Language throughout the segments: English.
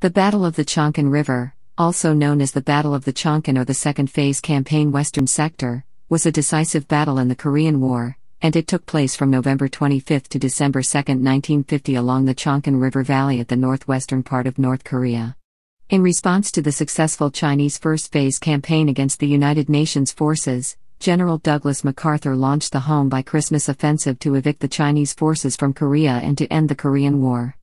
The Battle of the Chonkan River, also known as the Battle of the Chonkan or the Second Phase Campaign Western Sector, was a decisive battle in the Korean War, and it took place from November 25 to December 2, 1950 along the Chonkan River Valley at the northwestern part of North Korea. In response to the successful Chinese First Phase campaign against the United Nations forces, General Douglas MacArthur launched the Home by Christmas offensive to evict the Chinese forces from Korea and to end the Korean War.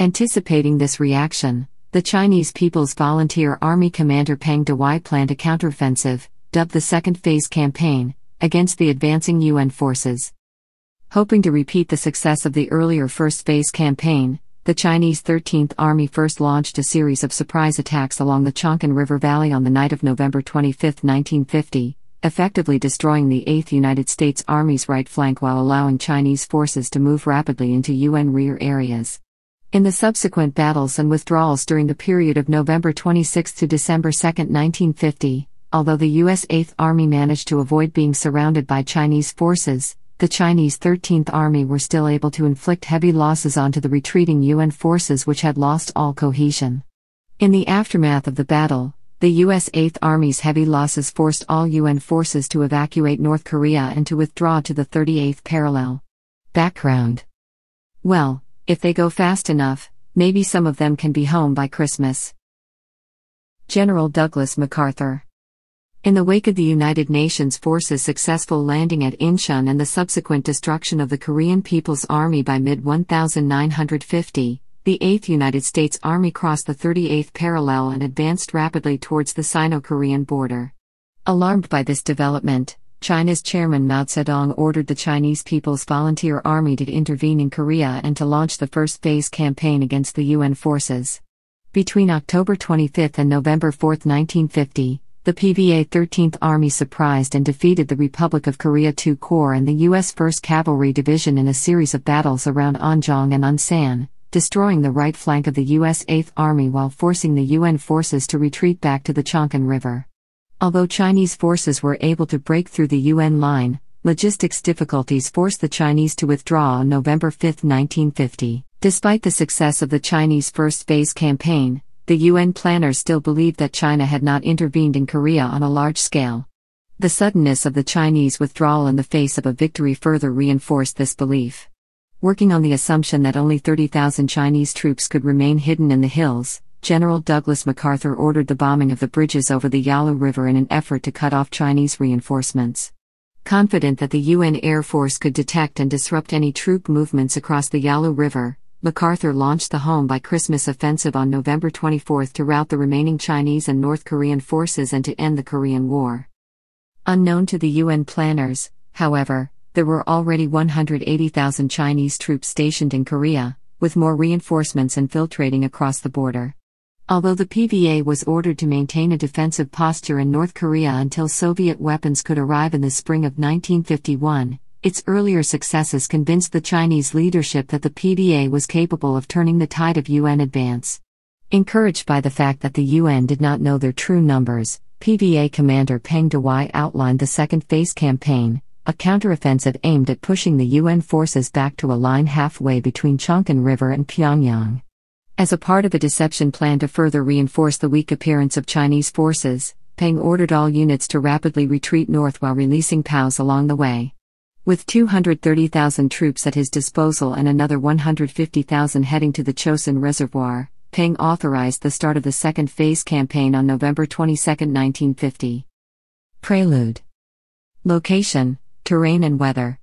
Anticipating this reaction, the Chinese People's Volunteer Army commander Peng Dewey planned a counteroffensive, dubbed the Second Phase Campaign, against the advancing UN forces. Hoping to repeat the success of the earlier First Phase Campaign, the Chinese 13th Army first launched a series of surprise attacks along the Chonkan River Valley on the night of November 25, 1950, effectively destroying the 8th United States Army's right flank while allowing Chinese forces to move rapidly into UN rear areas. In the subsequent battles and withdrawals during the period of November 26 to December 2, 1950, although the U.S. 8th Army managed to avoid being surrounded by Chinese forces, the Chinese 13th Army were still able to inflict heavy losses onto the retreating UN forces which had lost all cohesion. In the aftermath of the battle, the U.S. 8th Army's heavy losses forced all UN forces to evacuate North Korea and to withdraw to the 38th parallel. Background Well, if they go fast enough, maybe some of them can be home by Christmas. General Douglas MacArthur in the wake of the United Nations forces' successful landing at Incheon and the subsequent destruction of the Korean People's Army by mid 1950, the 8th United States Army crossed the 38th parallel and advanced rapidly towards the Sino Korean border. Alarmed by this development, China's chairman Mao Zedong ordered the Chinese People's Volunteer Army to intervene in Korea and to launch the first phase campaign against the UN forces. Between October 25 and November 4, 1950, the PVA 13th Army surprised and defeated the Republic of Korea II Corps and the U.S. 1st Cavalry Division in a series of battles around Anjong and Unsan, destroying the right flank of the U.S. 8th Army while forcing the UN forces to retreat back to the Chonkan River. Although Chinese forces were able to break through the UN line, logistics difficulties forced the Chinese to withdraw on November 5, 1950. Despite the success of the Chinese First Phase campaign, the UN planners still believed that China had not intervened in Korea on a large scale. The suddenness of the Chinese withdrawal in the face of a victory further reinforced this belief. Working on the assumption that only 30,000 Chinese troops could remain hidden in the hills, General Douglas MacArthur ordered the bombing of the bridges over the Yalu River in an effort to cut off Chinese reinforcements. Confident that the UN Air Force could detect and disrupt any troop movements across the Yalu River, MacArthur launched the Home by Christmas offensive on November 24 to rout the remaining Chinese and North Korean forces and to end the Korean War. Unknown to the UN planners, however, there were already 180,000 Chinese troops stationed in Korea, with more reinforcements infiltrating across the border. Although the PVA was ordered to maintain a defensive posture in North Korea until Soviet weapons could arrive in the spring of 1951, its earlier successes convinced the Chinese leadership that the PVA was capable of turning the tide of UN advance. Encouraged by the fact that the UN did not know their true numbers, PVA commander Peng Dehuai outlined the Second Phase Campaign, a counteroffensive aimed at pushing the UN forces back to a line halfway between Chonkan River and Pyongyang. As a part of a deception plan to further reinforce the weak appearance of Chinese forces, Peng ordered all units to rapidly retreat north while releasing POWs along the way. With 230,000 troops at his disposal and another 150,000 heading to the Chosin Reservoir, Peng authorized the start of the second phase campaign on November 22, 1950. Prelude Location, Terrain and Weather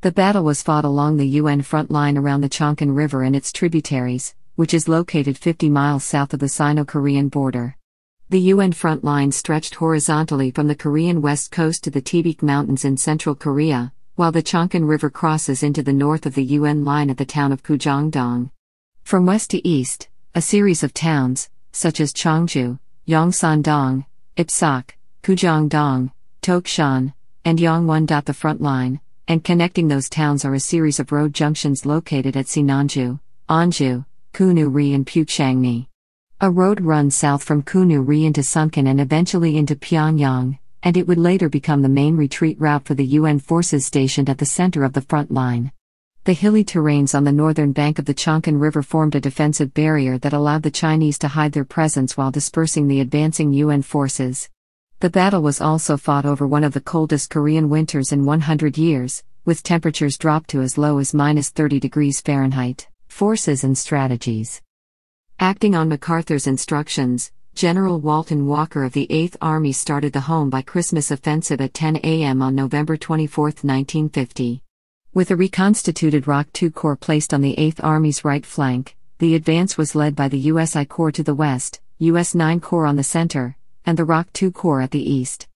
The battle was fought along the UN front line around the Chonkan River and its tributaries, which is located 50 miles south of the Sino Korean border. The UN front line stretched horizontally from the Korean west coast to the Tibik Mountains in central Korea, while the Chonkan River crosses into the north of the UN line at the town of Kujangdong. From west to east, a series of towns, such as Chongju, Yongsan-dong, Ipsak, Kujangdong, Tokshan, and Yongwon. The front line, and connecting those towns are a series of road junctions located at Sinanju, Anju, Kunu Ri and Puchangni. A road runs south from Kunu Ri into Sunken and eventually into Pyongyang, and it would later become the main retreat route for the UN forces stationed at the center of the front line. The hilly terrains on the northern bank of the Chonkan River formed a defensive barrier that allowed the Chinese to hide their presence while dispersing the advancing UN forces. The battle was also fought over one of the coldest Korean winters in 100 years, with temperatures dropped to as low as minus 30 degrees Fahrenheit. Forces and Strategies. Acting on MacArthur's instructions, General Walton Walker of the 8th Army started the home by Christmas offensive at 10 a.m. on November 24, 1950. With a reconstituted ROC II Corps placed on the 8th Army's right flank, the advance was led by the U.S. I Corps to the west, U.S. 9 Corps on the center, and the ROC II Corps at the east.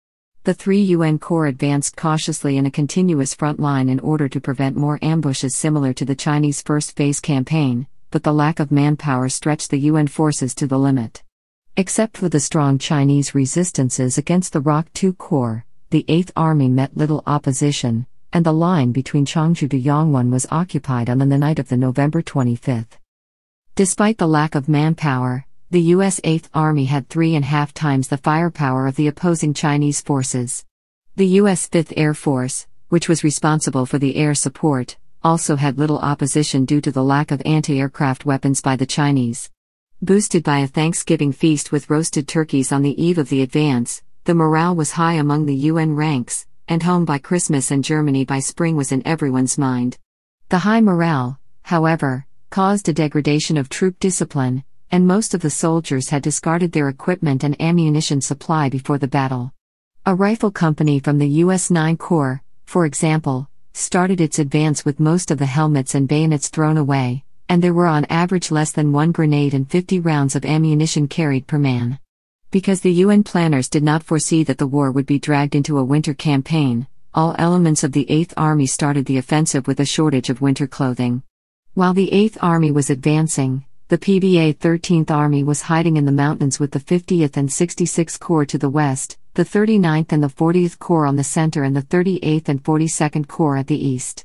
The three UN corps advanced cautiously in a continuous front line in order to prevent more ambushes similar to the Chinese First Phase campaign, but the lack of manpower stretched the UN forces to the limit. Except for the strong Chinese resistances against the ROC II Corps, the 8th Army met little opposition, and the line between Changzhou to Yangwan was occupied on the night of the November 25. Despite the lack of manpower, the U.S. 8th Army had three and a half times the firepower of the opposing Chinese forces. The U.S. 5th Air Force, which was responsible for the air support, also had little opposition due to the lack of anti aircraft weapons by the Chinese. Boosted by a Thanksgiving feast with roasted turkeys on the eve of the advance, the morale was high among the UN ranks, and home by Christmas and Germany by spring was in everyone's mind. The high morale, however, caused a degradation of troop discipline, and most of the soldiers had discarded their equipment and ammunition supply before the battle. A rifle company from the U.S. 9 Corps, for example, started its advance with most of the helmets and bayonets thrown away, and there were on average less than one grenade and 50 rounds of ammunition carried per man. Because the UN planners did not foresee that the war would be dragged into a winter campaign, all elements of the Eighth Army started the offensive with a shortage of winter clothing. While the Eighth Army was advancing, the PBA 13th Army was hiding in the mountains with the 50th and 66th Corps to the west, the 39th and the 40th Corps on the center, and the 38th and 42nd Corps at the east.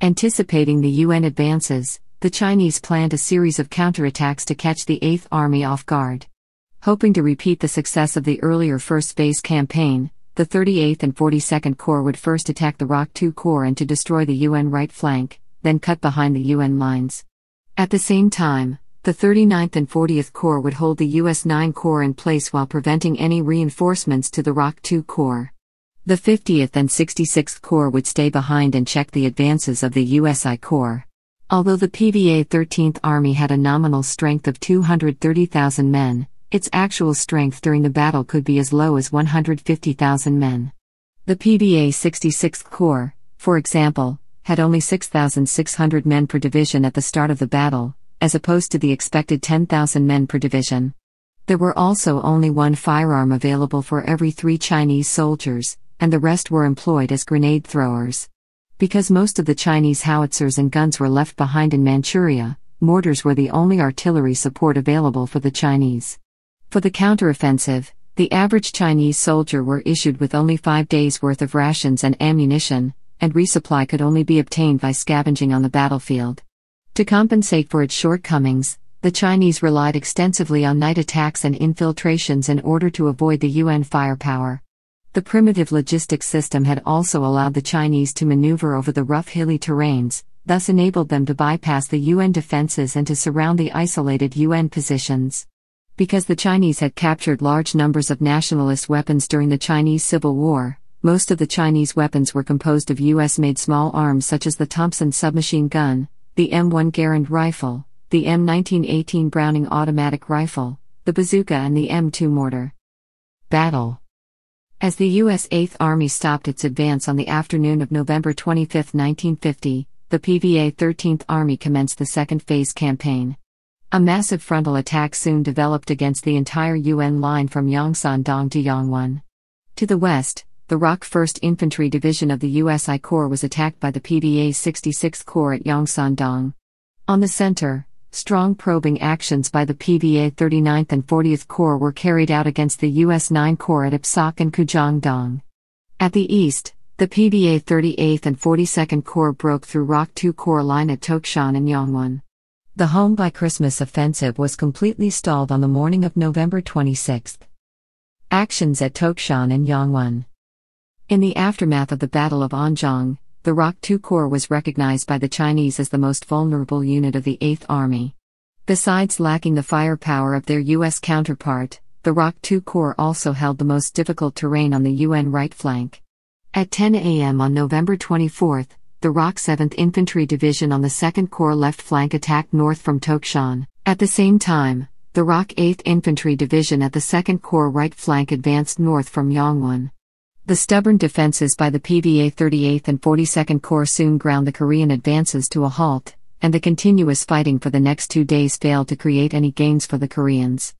Anticipating the UN advances, the Chinese planned a series of counterattacks to catch the 8th Army off guard. Hoping to repeat the success of the earlier First Phase campaign, the 38th and 42nd Corps would first attack the ROC 2 Corps and to destroy the UN right flank, then cut behind the UN lines. At the same time, the 39th and 40th Corps would hold the U.S. 9 Corps in place while preventing any reinforcements to the ROC 2 Corps. The 50th and 66th Corps would stay behind and check the advances of the USI Corps. Although the PVA 13th Army had a nominal strength of 230,000 men, its actual strength during the battle could be as low as 150,000 men. The PVA 66th Corps, for example, had only 6,600 men per division at the start of the battle, as opposed to the expected 10,000 men per division. There were also only one firearm available for every three Chinese soldiers, and the rest were employed as grenade throwers. Because most of the Chinese howitzers and guns were left behind in Manchuria, mortars were the only artillery support available for the Chinese. For the counteroffensive, the average Chinese soldier were issued with only five days' worth of rations and ammunition, and resupply could only be obtained by scavenging on the battlefield. To compensate for its shortcomings, the Chinese relied extensively on night attacks and infiltrations in order to avoid the UN firepower. The primitive logistics system had also allowed the Chinese to maneuver over the rough hilly terrains, thus enabled them to bypass the UN defenses and to surround the isolated UN positions. Because the Chinese had captured large numbers of nationalist weapons during the Chinese Civil War, most of the Chinese weapons were composed of US made small arms such as the Thompson submachine gun, the M1 Garand rifle, the M1918 Browning automatic rifle, the bazooka, and the M2 mortar. Battle As the U.S. 8th Army stopped its advance on the afternoon of November 25, 1950, the PVA 13th Army commenced the second phase campaign. A massive frontal attack soon developed against the entire UN line from Yongsan Dong to Yongwon. To the west, the ROC 1st Infantry Division of the U.S. I Corps was attacked by the PVA 66th Corps at Yongsan-dong. On the center, strong probing actions by the PVA 39th and 40th Corps were carried out against the U.S. 9 Corps at Ipsok and Kujang-dong. At the east, the PVA 38th and 42nd Corps broke through ROC 2 Corps line at Tokshan and Yongwon. The Home by Christmas offensive was completely stalled on the morning of November 26. Actions at Tokshan and Yongwon. In the aftermath of the Battle of Anjong, the ROC II Corps was recognized by the Chinese as the most vulnerable unit of the Eighth Army. Besides lacking the firepower of their U.S. counterpart, the ROC II Corps also held the most difficult terrain on the UN right flank. At 10 a.m. on November 24, the ROC 7th Infantry Division on the 2nd Corps left flank attacked north from Tokshan. At the same time, the ROC 8th Infantry Division at the 2nd Corps right flank advanced north from Yongwon. The stubborn defenses by the PVA 38th and 42nd Corps soon ground the Korean advances to a halt, and the continuous fighting for the next two days failed to create any gains for the Koreans.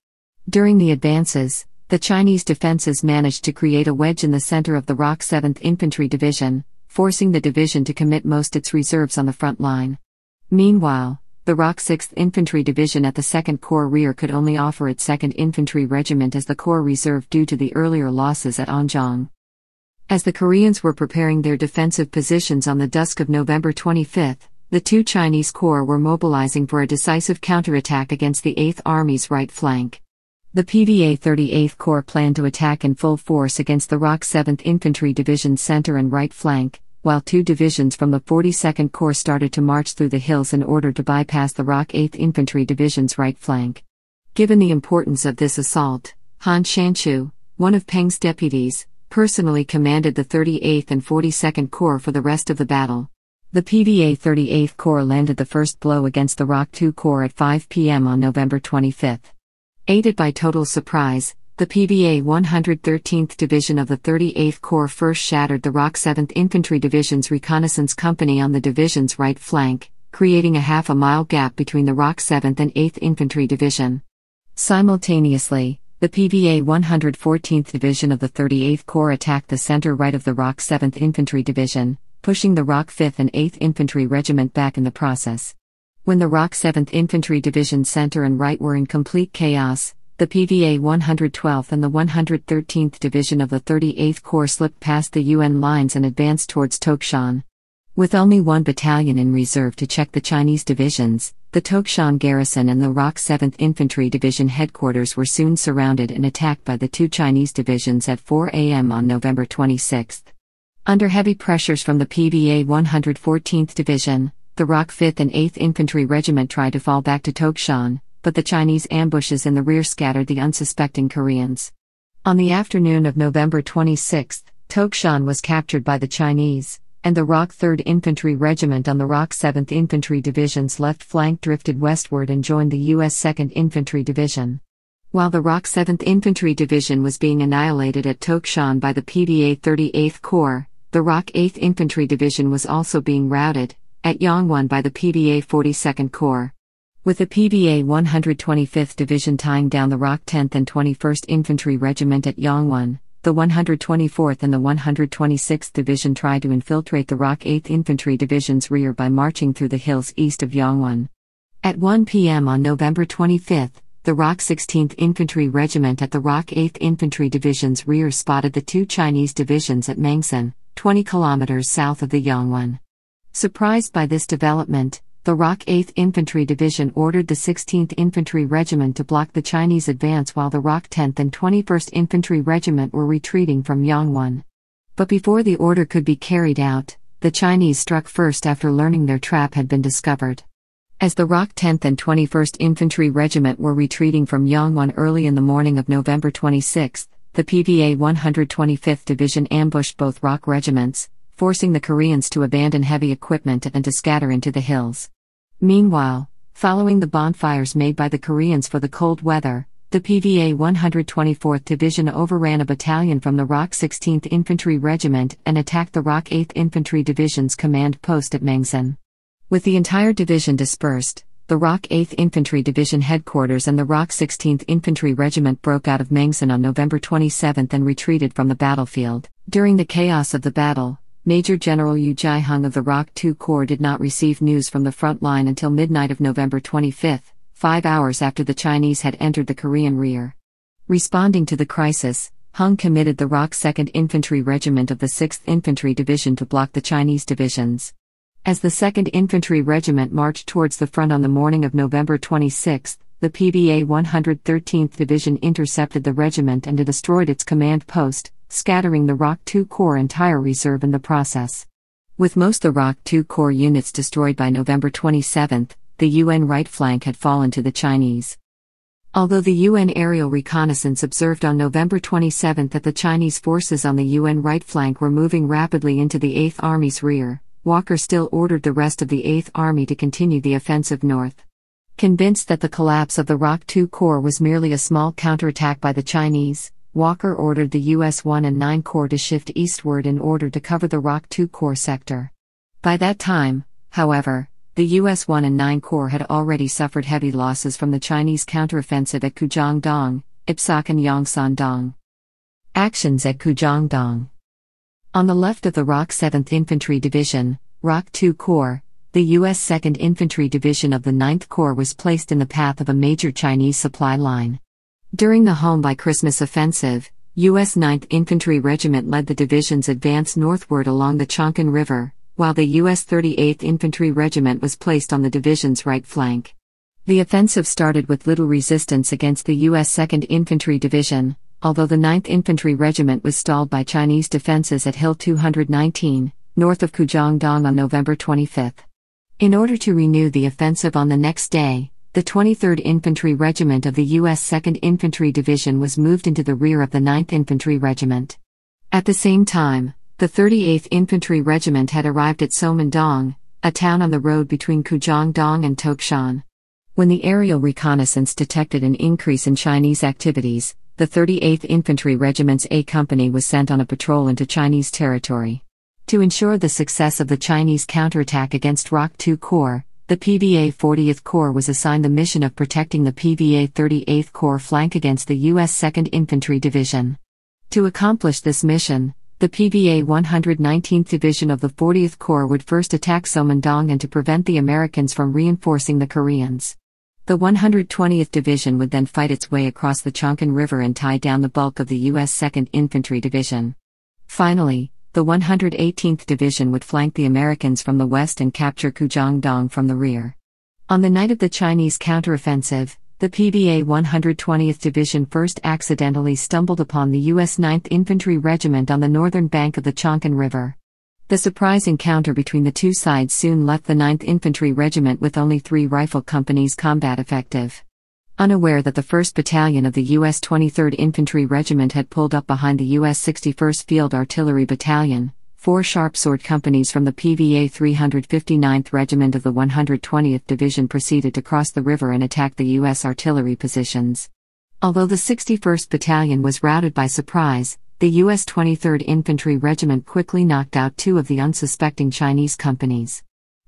During the advances, the Chinese defenses managed to create a wedge in the center of the ROC 7th Infantry Division, forcing the division to commit most its reserves on the front line. Meanwhile, the ROC 6th Infantry Division at the 2nd Corps rear could only offer its 2nd Infantry Regiment as the Corps Reserve due to the earlier losses at Anjong. As the Koreans were preparing their defensive positions on the dusk of November 25, the two Chinese corps were mobilizing for a decisive counterattack against the 8th Army's right flank. The PVA 38th Corps planned to attack in full force against the ROC 7th Infantry Division's center and right flank, while two divisions from the 42nd Corps started to march through the hills in order to bypass the ROC 8th Infantry Division's right flank. Given the importance of this assault, Han Shanchu, one of Peng's deputies, personally commanded the 38th and 42nd Corps for the rest of the battle. The PVA 38th Corps landed the first blow against the ROC 2 Corps at 5 p.m. on November 25. Aided by total surprise, the PVA 113th Division of the 38th Corps first shattered the ROC 7th Infantry Division's reconnaissance company on the division's right flank, creating a half a mile gap between the ROC 7th and 8th Infantry Division. Simultaneously, the PVA 114th Division of the 38th Corps attacked the center right of the ROC 7th Infantry Division, pushing the ROC 5th and 8th Infantry Regiment back in the process. When the ROC 7th Infantry Division center and right were in complete chaos, the PVA 112th and the 113th Division of the 38th Corps slipped past the UN lines and advanced towards Tokshan. With only one battalion in reserve to check the Chinese divisions, the Tokshan garrison and the ROC 7th Infantry Division headquarters were soon surrounded and attacked by the two Chinese divisions at 4 a.m. on November 26. Under heavy pressures from the PVA 114th Division, the ROC 5th and 8th Infantry Regiment tried to fall back to Tokshan, but the Chinese ambushes in the rear scattered the unsuspecting Koreans. On the afternoon of November 26, Tokshan was captured by the Chinese and the ROC 3rd Infantry Regiment on the ROC 7th Infantry Division's left flank drifted westward and joined the U.S. 2nd Infantry Division. While the ROC 7th Infantry Division was being annihilated at Tokshan by the PDA 38th Corps, the ROC 8th Infantry Division was also being routed, at Yongwon by the PDA 42nd Corps. With the PDA 125th Division tying down the ROC 10th and 21st Infantry Regiment at Yongwon, the 124th and the 126th Division tried to infiltrate the ROC 8th Infantry Division's rear by marching through the hills east of Yangwon. At 1 p.m. on November 25, the ROC 16th Infantry Regiment at the ROC 8th Infantry Division's rear spotted the two Chinese divisions at Mengsan, 20 kilometers south of the Yangwon. Surprised by this development, the ROC 8th Infantry Division ordered the 16th Infantry Regiment to block the Chinese advance while the ROC 10th and 21st Infantry Regiment were retreating from Yangwon. But before the order could be carried out, the Chinese struck first after learning their trap had been discovered. As the ROC 10th and 21st Infantry Regiment were retreating from Yangwon early in the morning of November 26, the PVA 125th Division ambushed both ROC regiments, forcing the Koreans to abandon heavy equipment and to scatter into the hills. Meanwhile, following the bonfires made by the Koreans for the cold weather, the PVA 124th Division overran a battalion from the ROC 16th Infantry Regiment and attacked the ROC 8th Infantry Division's command post at Mengsen. With the entire division dispersed, the ROC 8th Infantry Division headquarters and the ROC 16th Infantry Regiment broke out of Mengsen on November 27 and retreated from the battlefield. During the chaos of the battle, Major General Yu Jai hung of the ROC 2 Corps did not receive news from the front line until midnight of November 25, five hours after the Chinese had entered the Korean rear. Responding to the crisis, Hung committed the ROC 2nd Infantry Regiment of the 6th Infantry Division to block the Chinese divisions. As the 2nd Infantry Regiment marched towards the front on the morning of November 26, the PBA 113th Division intercepted the regiment and destroyed its command post, scattering the Rock 2 Corps entire reserve in the process. With most the Rock 2 Corps units destroyed by November 27, the UN right flank had fallen to the Chinese. Although the UN aerial reconnaissance observed on November 27 that the Chinese forces on the UN right flank were moving rapidly into the 8th Army's rear, Walker still ordered the rest of the 8th Army to continue the offensive north. Convinced that the collapse of the ROC 2 Corps was merely a small counterattack by the Chinese, Walker ordered the U.S. 1 and 9 Corps to shift eastward in order to cover the Rock 2 Corps sector. By that time, however, the U.S. 1 and 9 Corps had already suffered heavy losses from the Chinese counteroffensive at Dong, Ipsak, and Yongsan-dong. Actions at Dong On the left of the Rock 7th Infantry Division, Rock 2 Corps, the U.S. 2nd Infantry Division of the 9th Corps was placed in the path of a major Chinese supply line. During the Home by Christmas offensive, U.S. 9th Infantry Regiment led the division's advance northward along the Chonkan River, while the U.S. 38th Infantry Regiment was placed on the division's right flank. The offensive started with little resistance against the U.S. 2nd Infantry Division, although the 9th Infantry Regiment was stalled by Chinese defenses at Hill 219, north of Kujang Dong on November 25. In order to renew the offensive on the next day, the 23rd Infantry Regiment of the U.S. 2nd Infantry Division was moved into the rear of the 9th Infantry Regiment. At the same time, the 38th Infantry Regiment had arrived at Somandong, a town on the road between Kujangdong and Tokshan. When the aerial reconnaissance detected an increase in Chinese activities, the 38th Infantry Regiment's A Company was sent on a patrol into Chinese territory. To ensure the success of the Chinese counterattack against Rock 2 Corps, the PVA 40th Corps was assigned the mission of protecting the PVA 38th Corps flank against the U.S. 2nd Infantry Division. To accomplish this mission, the PVA 119th Division of the 40th Corps would first attack Somondong and to prevent the Americans from reinforcing the Koreans. The 120th Division would then fight its way across the Chonkan River and tie down the bulk of the U.S. 2nd Infantry Division. Finally, the 118th Division would flank the Americans from the west and capture Kujiangdong from the rear. On the night of the Chinese counteroffensive, the PBA 120th Division first accidentally stumbled upon the U.S. 9th Infantry Regiment on the northern bank of the Chonkan River. The surprise encounter between the two sides soon left the 9th Infantry Regiment with only three rifle companies combat effective unaware that the 1st Battalion of the U.S. 23rd Infantry Regiment had pulled up behind the U.S. 61st Field Artillery Battalion, four sharpshooter companies from the PVA 359th Regiment of the 120th Division proceeded to cross the river and attack the U.S. artillery positions. Although the 61st Battalion was routed by surprise, the U.S. 23rd Infantry Regiment quickly knocked out two of the unsuspecting Chinese companies.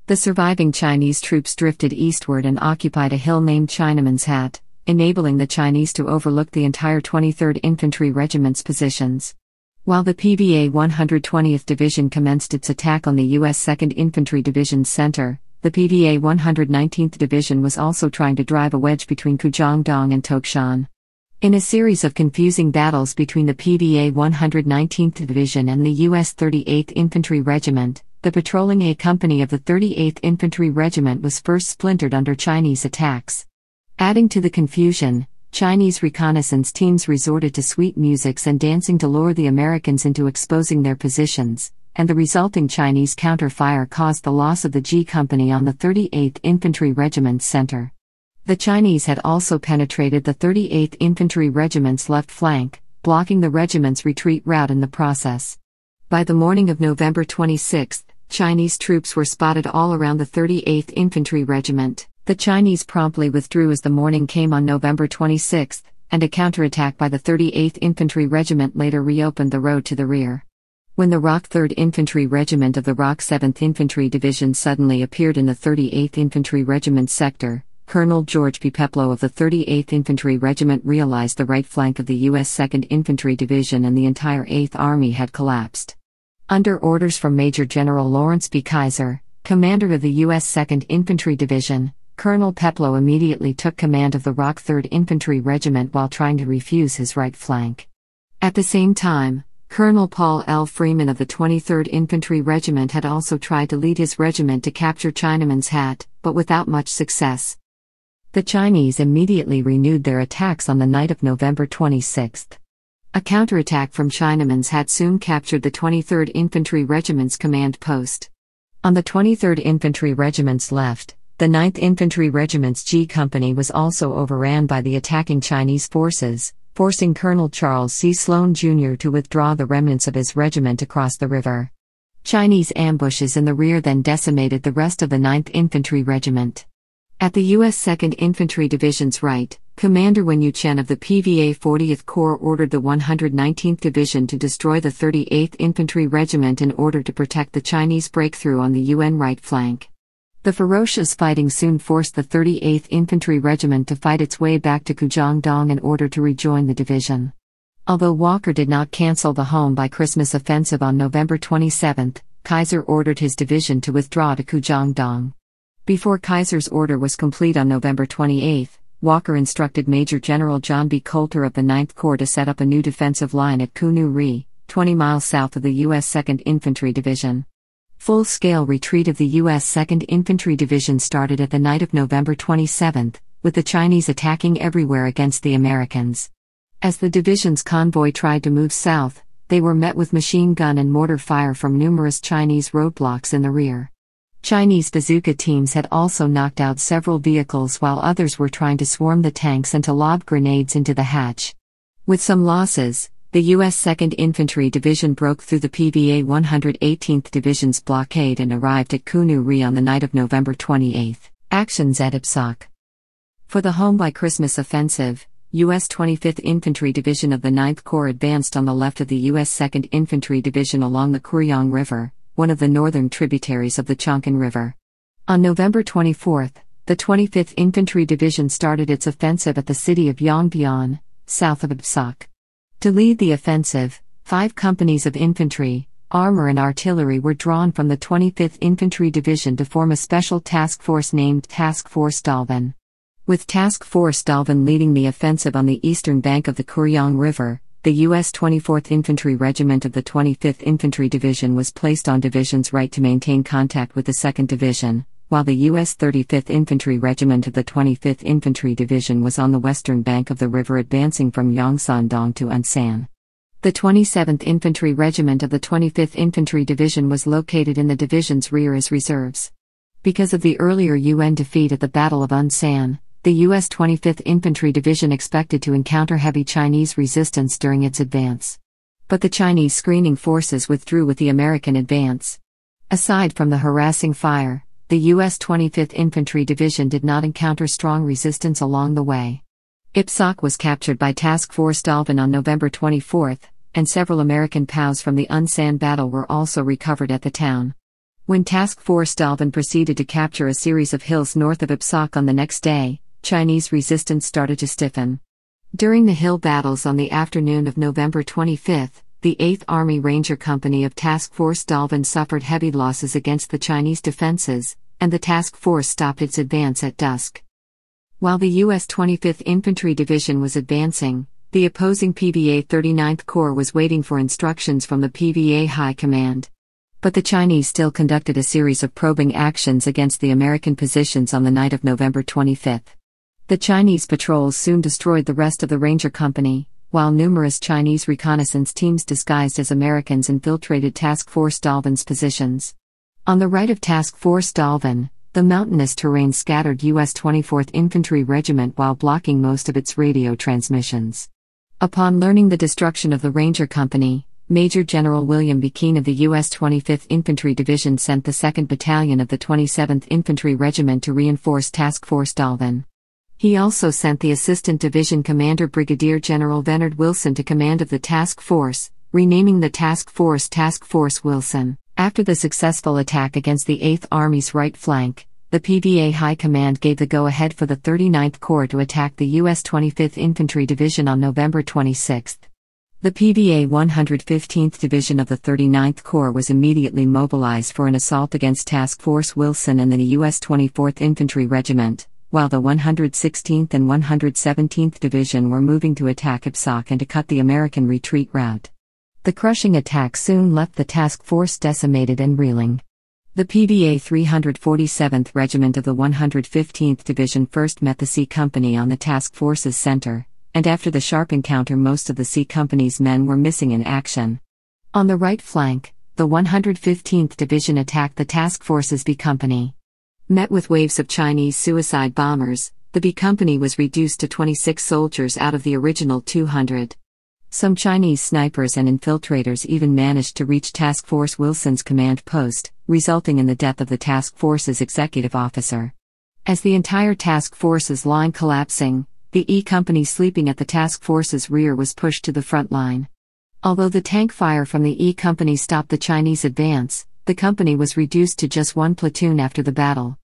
The surviving Chinese troops drifted eastward and occupied a hill named Chinaman's Hat enabling the Chinese to overlook the entire 23rd Infantry Regiment's positions. While the PVA 120th Division commenced its attack on the U.S. 2nd Infantry Division's center, the PVA 119th Division was also trying to drive a wedge between Kujangdong and Tokshan. In a series of confusing battles between the PVA 119th Division and the U.S. 38th Infantry Regiment, the patrolling A Company of the 38th Infantry Regiment was first splintered under Chinese attacks. Adding to the confusion, Chinese reconnaissance teams resorted to sweet musics and dancing to lure the Americans into exposing their positions, and the resulting Chinese counterfire caused the loss of the G Company on the 38th Infantry Regiment's center. The Chinese had also penetrated the 38th Infantry Regiment's left flank, blocking the regiment's retreat route in the process. By the morning of November 26, Chinese troops were spotted all around the 38th Infantry Regiment. The Chinese promptly withdrew as the morning came on November 26, and a counterattack by the 38th Infantry Regiment later reopened the road to the rear. When the Rock 3rd Infantry Regiment of the Rock 7th Infantry Division suddenly appeared in the 38th Infantry Regiment sector, Colonel George P. Peplow of the 38th Infantry Regiment realized the right flank of the U.S. 2nd Infantry Division and the entire 8th Army had collapsed. Under orders from Major General Lawrence B. Kaiser, commander of the U.S. 2nd Infantry Division, Colonel Peplow immediately took command of the Rock 3rd Infantry Regiment while trying to refuse his right flank. At the same time, Colonel Paul L. Freeman of the 23rd Infantry Regiment had also tried to lead his regiment to capture Chinaman's Hat, but without much success. The Chinese immediately renewed their attacks on the night of November 26. A counterattack from Chinaman's Hat soon captured the 23rd Infantry Regiment's command post. On the 23rd Infantry Regiment's left, the 9th Infantry Regiment's G Company was also overran by the attacking Chinese forces, forcing Colonel Charles C. Sloan Jr. to withdraw the remnants of his regiment across the river. Chinese ambushes in the rear then decimated the rest of the 9th Infantry Regiment. At the U.S. 2nd Infantry Division's right, Commander Wen Yuchen of the PVA 40th Corps ordered the 119th Division to destroy the 38th Infantry Regiment in order to protect the Chinese breakthrough on the UN right flank. The ferocious fighting soon forced the 38th Infantry Regiment to fight its way back to Dong in order to rejoin the division. Although Walker did not cancel the home by Christmas offensive on November 27, Kaiser ordered his division to withdraw to Dong. Before Kaiser's order was complete on November 28, Walker instructed Major General John B. Coulter of the 9th Corps to set up a new defensive line at Kunu Ri, 20 miles south of the U.S. 2nd Infantry Division. Full scale retreat of the U.S. 2nd Infantry Division started at the night of November 27, with the Chinese attacking everywhere against the Americans. As the division's convoy tried to move south, they were met with machine gun and mortar fire from numerous Chinese roadblocks in the rear. Chinese bazooka teams had also knocked out several vehicles while others were trying to swarm the tanks and to lob grenades into the hatch. With some losses, the U.S. 2nd Infantry Division broke through the PVA 118th Division's blockade and arrived at Kunuri on the night of November 28. Actions at IPSOC. For the home by Christmas offensive, U.S. 25th Infantry Division of the 9th Corps advanced on the left of the U.S. 2nd Infantry Division along the Kuryong River, one of the northern tributaries of the Chonkan River. On November 24, the 25th Infantry Division started its offensive at the city of Yongbyon, south of Ibsak. To lead the offensive, five companies of infantry, armor, and artillery were drawn from the 25th Infantry Division to form a special task force named Task Force Dalvin. With Task Force Dalvin leading the offensive on the eastern bank of the Kuryong River, the U.S. 24th Infantry Regiment of the 25th Infantry Division was placed on division's right to maintain contact with the 2nd Division, while the U.S. 35th Infantry Regiment of the 25th Infantry Division was on the western bank of the river advancing from Yongsan-dong to Ansan. The 27th Infantry Regiment of the 25th Infantry Division was located in the division's rear as reserves. Because of the earlier UN defeat at the Battle of Unsan, the U.S. 25th Infantry Division expected to encounter heavy Chinese resistance during its advance. But the Chinese screening forces withdrew with the American advance. Aside from the harassing fire, the U.S. 25th Infantry Division did not encounter strong resistance along the way. Ipsoc was captured by Task Force Dalvin on November 24, and several American POWs from the Unsan battle were also recovered at the town. When Task Force Dalvin proceeded to capture a series of hills north of Ipsoc on the next day, Chinese resistance started to stiffen. During the hill battles on the afternoon of November 25, the 8th Army Ranger Company of Task Force Dalvin suffered heavy losses against the Chinese defenses, and the task force stopped its advance at dusk. While the U.S. 25th Infantry Division was advancing, the opposing PVA 39th Corps was waiting for instructions from the PVA High Command. But the Chinese still conducted a series of probing actions against the American positions on the night of November 25. The Chinese patrols soon destroyed the rest of the Ranger Company, while numerous Chinese reconnaissance teams disguised as Americans infiltrated Task Force Dalvin's positions. On the right of Task Force Dalvin, the mountainous terrain scattered U.S. 24th Infantry Regiment while blocking most of its radio transmissions. Upon learning the destruction of the Ranger Company, Major General William B. Bikin of the U.S. 25th Infantry Division sent the 2nd Battalion of the 27th Infantry Regiment to reinforce Task Force Dalvin. He also sent the Assistant Division Commander Brigadier General Venard Wilson to command of the task force, renaming the task force Task Force Wilson. After the successful attack against the 8th Army's right flank, the PVA High Command gave the go ahead for the 39th Corps to attack the U.S. 25th Infantry Division on November 26. The PVA 115th Division of the 39th Corps was immediately mobilized for an assault against Task Force Wilson and the U.S. 24th Infantry Regiment, while the 116th and 117th Division were moving to attack Ipsoc and to cut the American retreat route. The crushing attack soon left the task force decimated and reeling. The PBA 347th Regiment of the 115th Division 1st met the C Company on the task force's center, and after the sharp encounter, most of the C Company's men were missing in action. On the right flank, the 115th Division attacked the task force's B Company. Met with waves of Chinese suicide bombers, the B Company was reduced to 26 soldiers out of the original 200. Some Chinese snipers and infiltrators even managed to reach Task Force Wilson's command post, resulting in the death of the task force's executive officer. As the entire task force's line collapsing, the E Company sleeping at the task force's rear was pushed to the front line. Although the tank fire from the E Company stopped the Chinese advance, the company was reduced to just one platoon after the battle.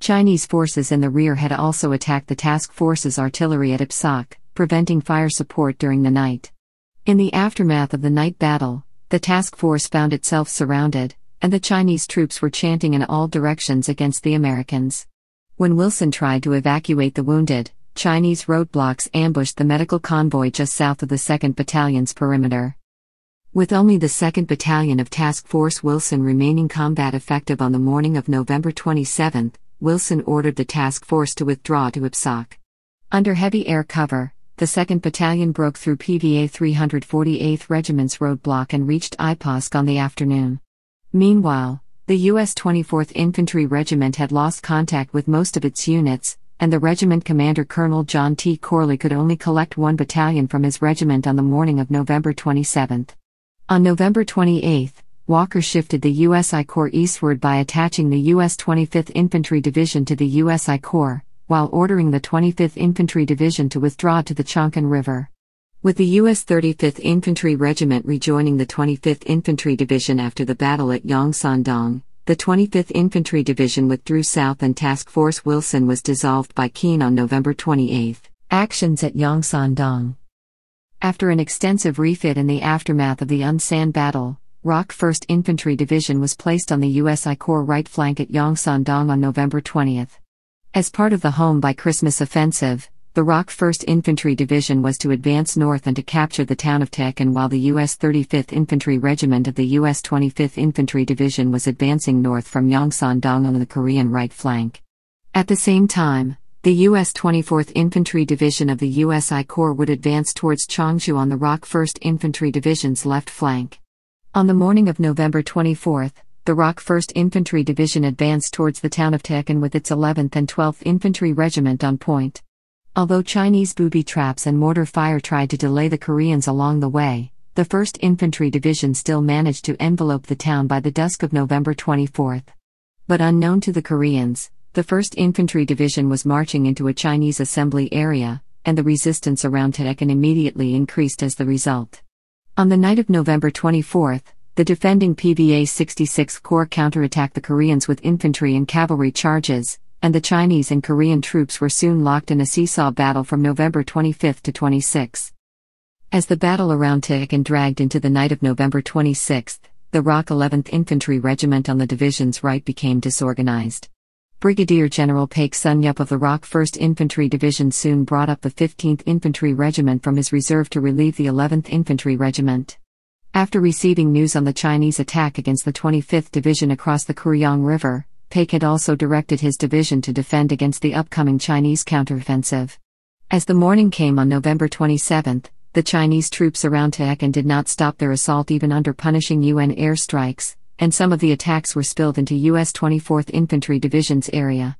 Chinese forces in the rear had also attacked the task force's artillery at Ipsak, preventing fire support during the night. In the aftermath of the night battle, the task force found itself surrounded, and the Chinese troops were chanting in all directions against the Americans. When Wilson tried to evacuate the wounded, Chinese roadblocks ambushed the medical convoy just south of the 2nd Battalion's perimeter. With only the 2nd Battalion of Task Force Wilson remaining combat effective on the morning of November 27, Wilson ordered the task force to withdraw to Ipsoc. Under heavy air cover, the 2nd Battalion broke through PVA 348th Regiment's roadblock and reached Iposk on the afternoon. Meanwhile, the U.S. 24th Infantry Regiment had lost contact with most of its units, and the regiment commander Colonel John T. Corley could only collect one battalion from his regiment on the morning of November 27. On November 28, Walker shifted the U.S. I Corps eastward by attaching the U.S. 25th Infantry Division to the U.S. I Corps, while ordering the 25th Infantry Division to withdraw to the Chonkan River. With the U.S. 35th Infantry Regiment rejoining the 25th Infantry Division after the battle at Yongsan-dong, the 25th Infantry Division withdrew south and Task Force Wilson was dissolved by Keene on November 28. Actions at Yongsan-dong. After an extensive refit in the aftermath of the Unsan battle, Rock 1st Infantry Division was placed on the U.S. I Corps right flank at Yongsan-dong on November 20. As part of the Home by Christmas offensive, the ROC 1st Infantry Division was to advance north and to capture the town of Tekken while the U.S. 35th Infantry Regiment of the U.S. 25th Infantry Division was advancing north from Yongsan-dong on the Korean right flank. At the same time, the U.S. 24th Infantry Division of the U.S. I Corps would advance towards Changju on the ROC 1st Infantry Division's left flank. On the morning of November 24th the ROC 1st Infantry Division advanced towards the town of Tekken with its 11th and 12th Infantry Regiment on point. Although Chinese booby traps and mortar fire tried to delay the Koreans along the way, the 1st Infantry Division still managed to envelope the town by the dusk of November 24. But unknown to the Koreans, the 1st Infantry Division was marching into a Chinese assembly area, and the resistance around Tekken immediately increased as the result. On the night of November 24th the defending PVA 66 Corps counterattacked the Koreans with infantry and cavalry charges, and the Chinese and Korean troops were soon locked in a seesaw battle from November 25 to 26. As the battle around Tikin dragged into the night of November 26, the ROC 11th Infantry Regiment on the division's right became disorganized. Brigadier General Paik Sunyup of the ROC 1st Infantry Division soon brought up the 15th Infantry Regiment from his reserve to relieve the 11th Infantry Regiment. After receiving news on the Chinese attack against the 25th Division across the Kuryong River, Paik had also directed his division to defend against the upcoming Chinese counteroffensive. As the morning came on November 27, the Chinese troops around Taekin did not stop their assault even under punishing UN airstrikes, and some of the attacks were spilled into U.S. 24th Infantry Division's area.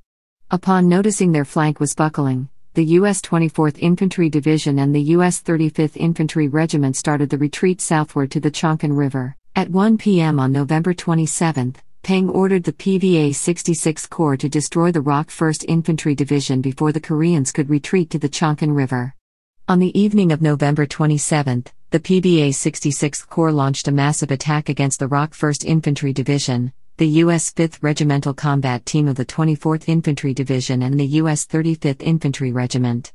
Upon noticing their flank was buckling, the U.S. 24th Infantry Division and the U.S. 35th Infantry Regiment started the retreat southward to the Chonkan River. At 1 p.m. on November 27, Peng ordered the PVA 66 Corps to destroy the Rock 1st Infantry Division before the Koreans could retreat to the Chonkan River. On the evening of November 27, the PVA 66 Corps launched a massive attack against the Rock 1st Infantry Division, the U.S. 5th Regimental Combat Team of the 24th Infantry Division and the U.S. 35th Infantry Regiment.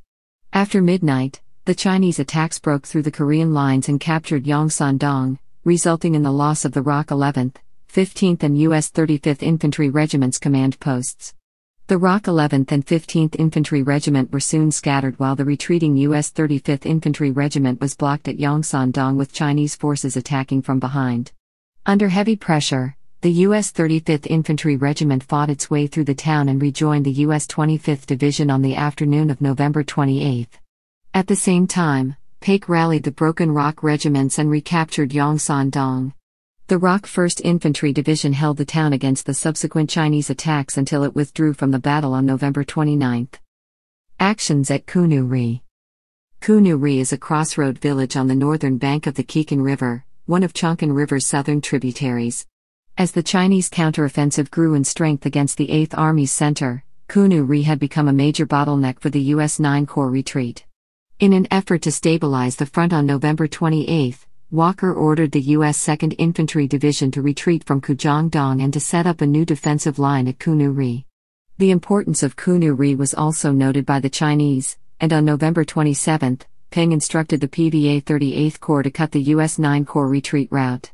After midnight, the Chinese attacks broke through the Korean lines and captured Yongsan-dong, resulting in the loss of the ROC 11th, 15th and U.S. 35th Infantry Regiment's command posts. The ROC 11th and 15th Infantry Regiment were soon scattered while the retreating U.S. 35th Infantry Regiment was blocked at Yongsan-dong with Chinese forces attacking from behind. Under heavy pressure, the U.S. 35th Infantry Regiment fought its way through the town and rejoined the U.S. 25th Division on the afternoon of November 28. At the same time, Paik rallied the Broken Rock regiments and recaptured Yongsan Dong. The Rock 1st Infantry Division held the town against the subsequent Chinese attacks until it withdrew from the battle on November 29. Actions at Kunuri Kunuri is a crossroad village on the northern bank of the Kikan River, one of Chonkan River's southern tributaries. As the Chinese counteroffensive grew in strength against the 8th Army's center, Kunu Ri had become a major bottleneck for the U.S. 9 Corps retreat. In an effort to stabilize the front on November 28, Walker ordered the U.S. 2nd Infantry Division to retreat from Kujangdong and to set up a new defensive line at Kunu Ri. The importance of Kunu Ri was also noted by the Chinese, and on November 27, Peng instructed the PVA 38th Corps to cut the U.S. 9 Corps retreat route.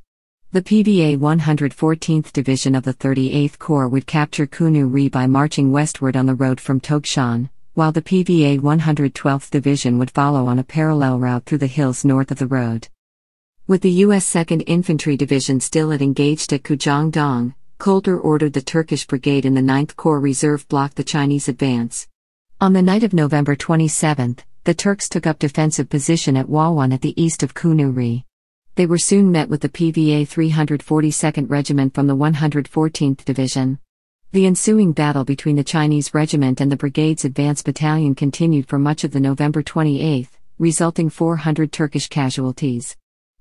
The PVA 114th Division of the 38th Corps would capture Kunuri by marching westward on the road from Togshan, while the PVA 112th Division would follow on a parallel route through the hills north of the road. With the U.S. 2nd Infantry Division still at engaged at Dong, Coulter ordered the Turkish Brigade in the 9th Corps Reserve block the Chinese advance. On the night of November 27, the Turks took up defensive position at Wawan at the east of Kunuri. They were soon met with the PVA 342nd Regiment from the 114th Division. The ensuing battle between the Chinese regiment and the brigade's advance battalion continued for much of the November 28, resulting 400 Turkish casualties.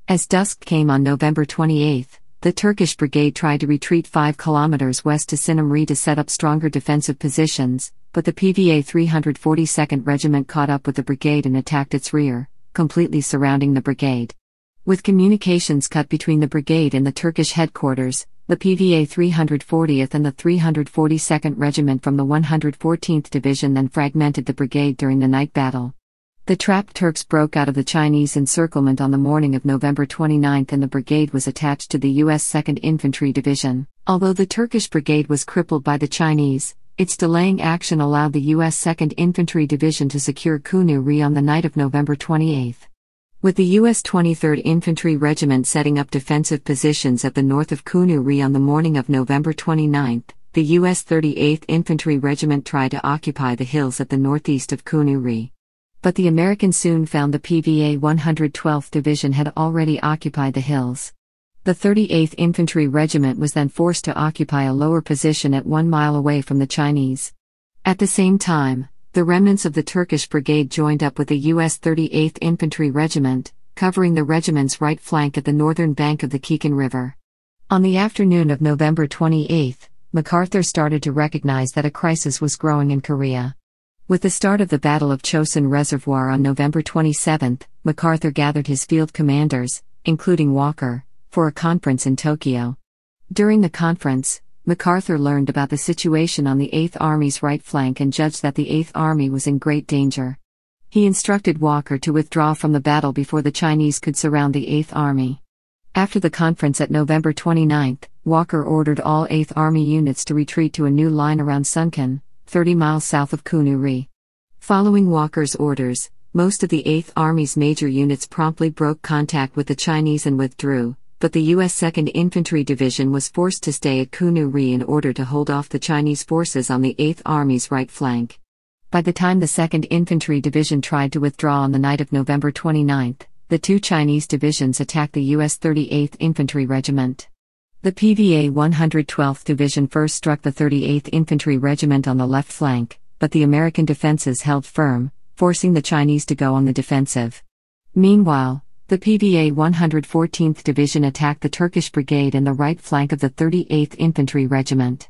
As dusk came on November 28, the Turkish brigade tried to retreat 5 kilometers west to Sinemri to set up stronger defensive positions, but the PVA 342nd Regiment caught up with the brigade and attacked its rear, completely surrounding the brigade. With communications cut between the brigade and the Turkish headquarters, the PVA 340th and the 342nd Regiment from the 114th Division then fragmented the brigade during the night battle. The trapped Turks broke out of the Chinese encirclement on the morning of November 29 and the brigade was attached to the U.S. 2nd Infantry Division. Although the Turkish brigade was crippled by the Chinese, its delaying action allowed the U.S. 2nd Infantry Division to secure Kunu on the night of November 28. With the U.S. 23rd Infantry Regiment setting up defensive positions at the north of Kunuri on the morning of November 29, the U.S. 38th Infantry Regiment tried to occupy the hills at the northeast of Kunuri. But the Americans soon found the PVA 112th Division had already occupied the hills. The 38th Infantry Regiment was then forced to occupy a lower position at one mile away from the Chinese. At the same time, the remnants of the Turkish brigade joined up with the U.S. 38th Infantry Regiment, covering the regiment's right flank at the northern bank of the Kikan River. On the afternoon of November 28, MacArthur started to recognize that a crisis was growing in Korea. With the start of the Battle of Chosin Reservoir on November 27, MacArthur gathered his field commanders, including Walker, for a conference in Tokyo. During the conference, MacArthur learned about the situation on the 8th Army's right flank and judged that the 8th Army was in great danger. He instructed Walker to withdraw from the battle before the Chinese could surround the 8th Army. After the conference at November 29, Walker ordered all 8th Army units to retreat to a new line around Sunken, 30 miles south of Kunuri. Following Walker's orders, most of the 8th Army's major units promptly broke contact with the Chinese and withdrew, but the U.S. 2nd Infantry Division was forced to stay at Kunu Ri in order to hold off the Chinese forces on the 8th Army's right flank. By the time the 2nd Infantry Division tried to withdraw on the night of November 29, the two Chinese divisions attacked the U.S. 38th Infantry Regiment. The PVA 112th Division first struck the 38th Infantry Regiment on the left flank, but the American defenses held firm, forcing the Chinese to go on the defensive. Meanwhile, the PVA 114th Division attacked the Turkish brigade in the right flank of the 38th Infantry Regiment.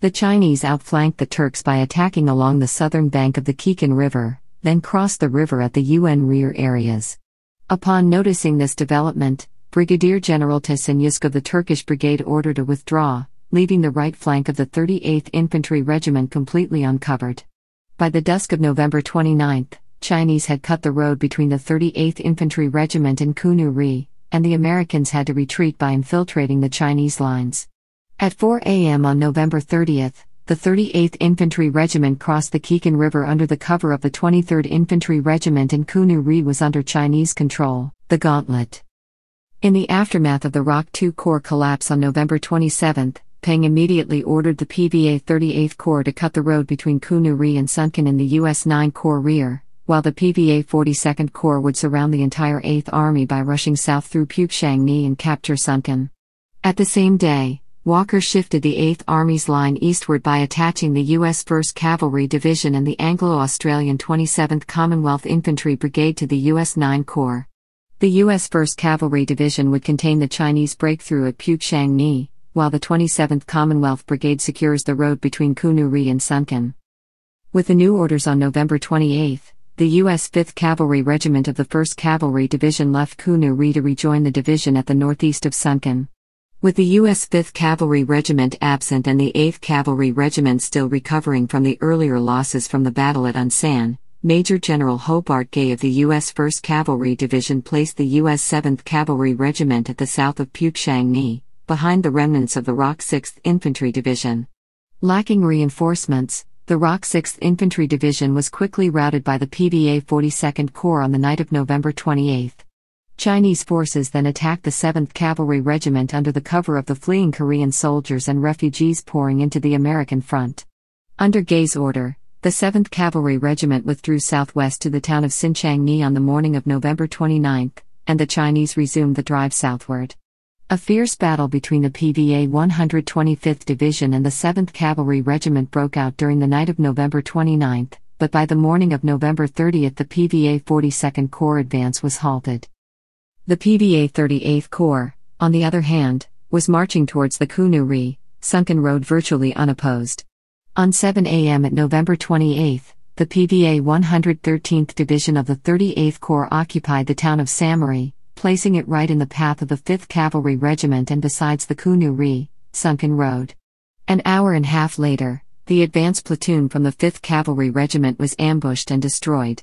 The Chinese outflanked the Turks by attacking along the southern bank of the Kikin River, then crossed the river at the UN rear areas. Upon noticing this development, Brigadier General Tesenyusk of the Turkish brigade ordered a withdrawal, leaving the right flank of the 38th Infantry Regiment completely uncovered. By the dusk of November 29, Chinese had cut the road between the 38th Infantry Regiment and Kunu Ri, and the Americans had to retreat by infiltrating the Chinese lines. At 4 a.m. on November 30th, the 38th Infantry Regiment crossed the Kikan River under the cover of the 23rd Infantry Regiment and Kunu Ri was under Chinese control, the gauntlet. In the aftermath of the ROC II Corps collapse on November 27, Peng immediately ordered the PVA 38th Corps to cut the road between Kunuri and Sunken in the US 9 Corps rear, while the PVA 42nd Corps would surround the entire 8th Army by rushing south through Pyeongchang-ni and capture Sunken. At the same day, Walker shifted the 8th Army's line eastward by attaching the U.S. 1st Cavalry Division and the Anglo-Australian 27th Commonwealth Infantry Brigade to the U.S. 9 Corps. The U.S. 1st Cavalry Division would contain the Chinese breakthrough at Pyeongchang-ni, while the 27th Commonwealth Brigade secures the road between Kunuri and Sunken. With the new orders on November 28, the U.S. 5th Cavalry Regiment of the 1st Cavalry Division left Kunuri to rejoin the division at the northeast of Sunken. With the U.S. 5th Cavalry Regiment absent and the 8th Cavalry Regiment still recovering from the earlier losses from the battle at Unsan, Major General Hobart Gay of the U.S. 1st Cavalry Division placed the U.S. 7th Cavalry Regiment at the south of Pyeongchang-ni, behind the remnants of the Rock 6th Infantry Division. Lacking reinforcements, the ROC 6th Infantry Division was quickly routed by the PVA 42nd Corps on the night of November 28. Chinese forces then attacked the 7th Cavalry Regiment under the cover of the fleeing Korean soldiers and refugees pouring into the American front. Under Gay's order, the 7th Cavalry Regiment withdrew southwest to the town of Sinchangni on the morning of November 29, and the Chinese resumed the drive southward. A fierce battle between the PVA 125th Division and the 7th Cavalry Regiment broke out during the night of November 29, but by the morning of November 30 the PVA 42nd Corps advance was halted. The PVA 38th Corps, on the other hand, was marching towards the Kunuri, sunken road virtually unopposed. On 7 a.m. at November 28, the PVA 113th Division of the 38th Corps occupied the town of Samory, placing it right in the path of the 5th Cavalry Regiment and besides the Kunuri, sunken road. An hour and a half later, the advance platoon from the 5th Cavalry Regiment was ambushed and destroyed.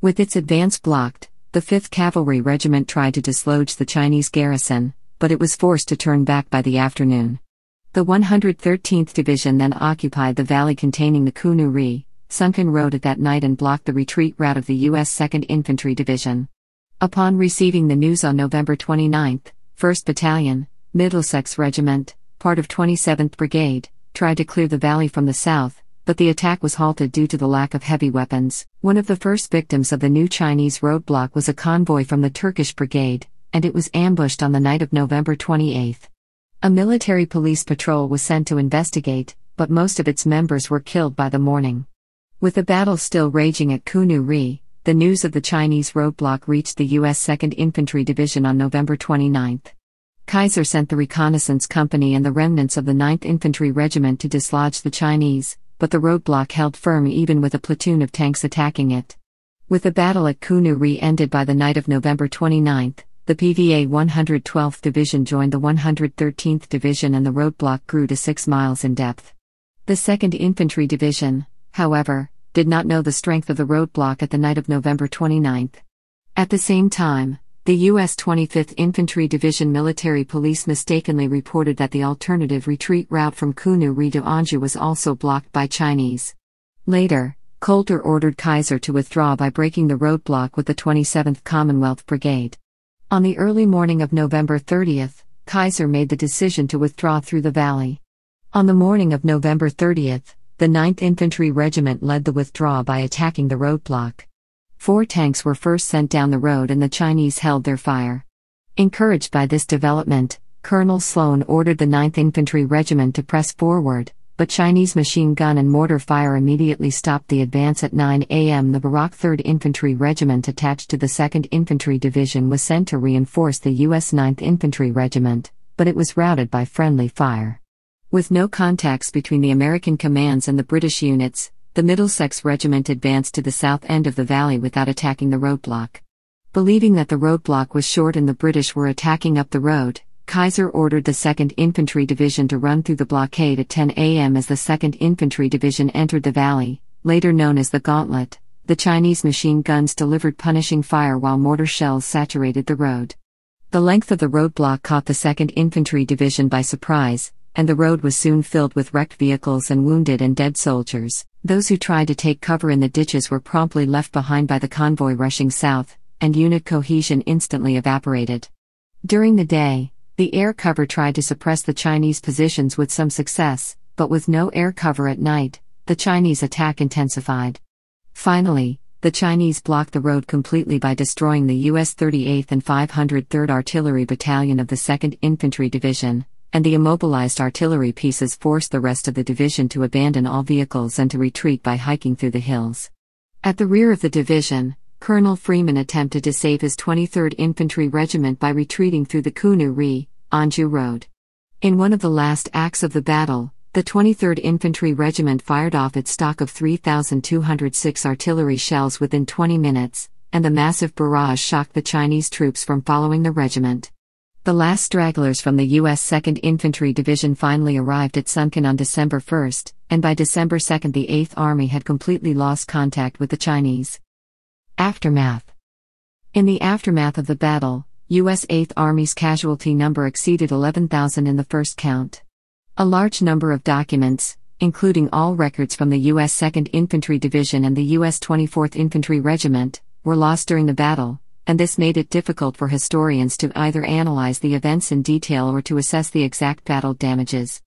With its advance blocked, the 5th Cavalry Regiment tried to dislodge the Chinese garrison, but it was forced to turn back by the afternoon. The 113th Division then occupied the valley containing the Kunuri, sunken road at that night and blocked the retreat route of the U.S. 2nd Infantry Division. Upon receiving the news on November 29, 1st Battalion, Middlesex Regiment, part of 27th Brigade, tried to clear the valley from the south, but the attack was halted due to the lack of heavy weapons. One of the first victims of the new Chinese roadblock was a convoy from the Turkish Brigade, and it was ambushed on the night of November 28. A military police patrol was sent to investigate, but most of its members were killed by the morning. With the battle still raging at Kunu Ri, the news of the Chinese roadblock reached the U.S. 2nd Infantry Division on November 29. Kaiser sent the reconnaissance company and the remnants of the 9th Infantry Regiment to dislodge the Chinese, but the roadblock held firm even with a platoon of tanks attacking it. With the battle at re ended by the night of November 29, the PVA 112th Division joined the 113th Division and the roadblock grew to 6 miles in depth. The 2nd Infantry Division, however, did not know the strength of the roadblock at the night of November 29. At the same time, the U.S. 25th Infantry Division military police mistakenly reported that the alternative retreat route from Kunuri to Anju was also blocked by Chinese. Later, Coulter ordered Kaiser to withdraw by breaking the roadblock with the 27th Commonwealth Brigade. On the early morning of November 30th, Kaiser made the decision to withdraw through the valley. On the morning of November 30th, the 9th Infantry Regiment led the withdrawal by attacking the roadblock. Four tanks were first sent down the road and the Chinese held their fire. Encouraged by this development, Colonel Sloan ordered the 9th Infantry Regiment to press forward, but Chinese machine gun and mortar fire immediately stopped the advance at 9 a.m. The Barak 3rd Infantry Regiment attached to the 2nd Infantry Division was sent to reinforce the U.S. 9th Infantry Regiment, but it was routed by friendly fire. With no contacts between the American commands and the British units, the Middlesex Regiment advanced to the south end of the valley without attacking the roadblock. Believing that the roadblock was short and the British were attacking up the road, Kaiser ordered the 2nd Infantry Division to run through the blockade at 10 a.m. as the 2nd Infantry Division entered the valley, later known as the Gauntlet. The Chinese machine guns delivered punishing fire while mortar shells saturated the road. The length of the roadblock caught the 2nd Infantry Division by surprise, and the road was soon filled with wrecked vehicles and wounded and dead soldiers. Those who tried to take cover in the ditches were promptly left behind by the convoy rushing south, and unit cohesion instantly evaporated. During the day, the air cover tried to suppress the Chinese positions with some success, but with no air cover at night, the Chinese attack intensified. Finally, the Chinese blocked the road completely by destroying the U.S. 38th and 503rd Artillery Battalion of the 2nd Infantry Division, and the immobilized artillery pieces forced the rest of the division to abandon all vehicles and to retreat by hiking through the hills. At the rear of the division, Colonel Freeman attempted to save his 23rd Infantry Regiment by retreating through the Kunuri, Anju Road. In one of the last acts of the battle, the 23rd Infantry Regiment fired off its stock of 3,206 artillery shells within 20 minutes, and the massive barrage shocked the Chinese troops from following the regiment. The last stragglers from the U.S. 2nd Infantry Division finally arrived at Sunken on December 1, and by December 2 the 8th Army had completely lost contact with the Chinese. Aftermath In the aftermath of the battle, U.S. 8th Army's casualty number exceeded 11,000 in the first count. A large number of documents, including all records from the U.S. 2nd Infantry Division and the U.S. 24th Infantry Regiment, were lost during the battle, and this made it difficult for historians to either analyze the events in detail or to assess the exact battle damages.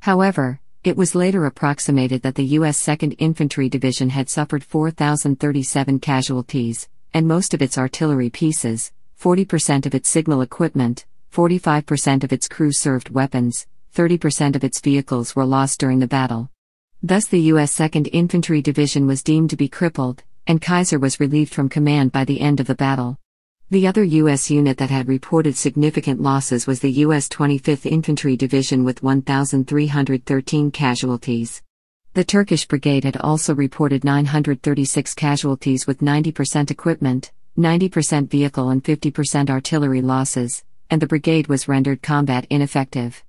However, it was later approximated that the U.S. 2nd Infantry Division had suffered 4,037 casualties, and most of its artillery pieces, 40% of its signal equipment, 45% of its crew served weapons, 30% of its vehicles were lost during the battle. Thus, the U.S. 2nd Infantry Division was deemed to be crippled, and Kaiser was relieved from command by the end of the battle. The other U.S. unit that had reported significant losses was the U.S. 25th Infantry Division with 1,313 casualties. The Turkish brigade had also reported 936 casualties with 90% equipment, 90% vehicle, and 50% artillery losses, and the brigade was rendered combat ineffective.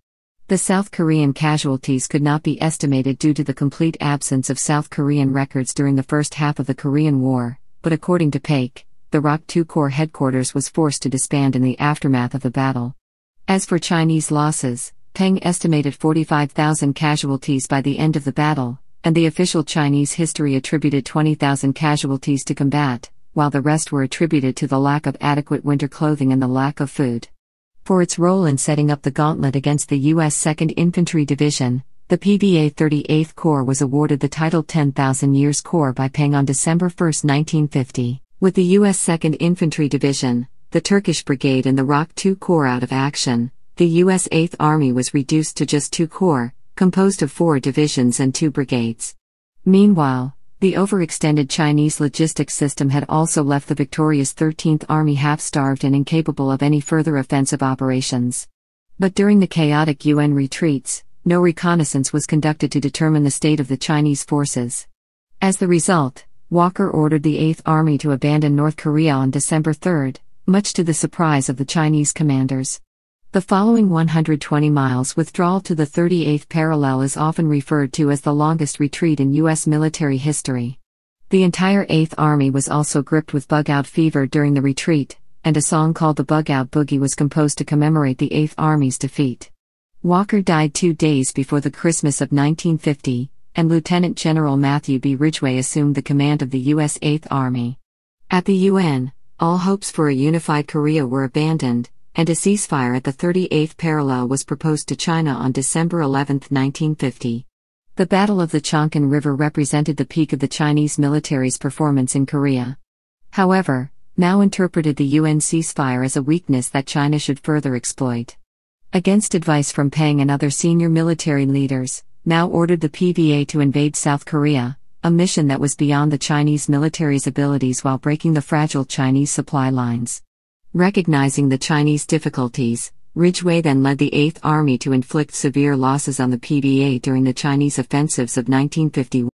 The South Korean casualties could not be estimated due to the complete absence of South Korean records during the first half of the Korean War, but according to Paik, the ROC 2 Corps headquarters was forced to disband in the aftermath of the battle. As for Chinese losses, Peng estimated 45,000 casualties by the end of the battle, and the official Chinese history attributed 20,000 casualties to combat, while the rest were attributed to the lack of adequate winter clothing and the lack of food. For its role in setting up the gauntlet against the U.S. 2nd Infantry Division, the PBA 38th Corps was awarded the title 10,000 Years Corps by Peng on December 1, 1950. With the U.S. 2nd Infantry Division, the Turkish Brigade, and the Rock 2 Corps out of action, the U.S. 8th Army was reduced to just two corps, composed of four divisions and two brigades. Meanwhile, the overextended Chinese logistics system had also left the victorious 13th Army half starved and incapable of any further offensive operations. But during the chaotic UN retreats, no reconnaissance was conducted to determine the state of the Chinese forces. As the result, Walker ordered the Eighth Army to abandon North Korea on December 3, much to the surprise of the Chinese commanders. The following 120 miles withdrawal to the 38th parallel is often referred to as the longest retreat in U.S. military history. The entire 8th Army was also gripped with bug out fever during the retreat, and a song called the Bug Out Boogie was composed to commemorate the 8th Army's defeat. Walker died two days before the Christmas of 1950, and Lieutenant General Matthew B. Ridgway assumed the command of the U.S. Eighth Army. At the UN, all hopes for a unified Korea were abandoned, and a ceasefire at the 38th parallel was proposed to China on December 11, 1950. The Battle of the Chonkan River represented the peak of the Chinese military's performance in Korea. However, Mao interpreted the UN ceasefire as a weakness that China should further exploit. Against advice from Peng and other senior military leaders, now ordered the PVA to invade South Korea, a mission that was beyond the Chinese military's abilities while breaking the fragile Chinese supply lines. Recognizing the Chinese difficulties, Ridgway then led the 8th Army to inflict severe losses on the PVA during the Chinese offensives of 1951.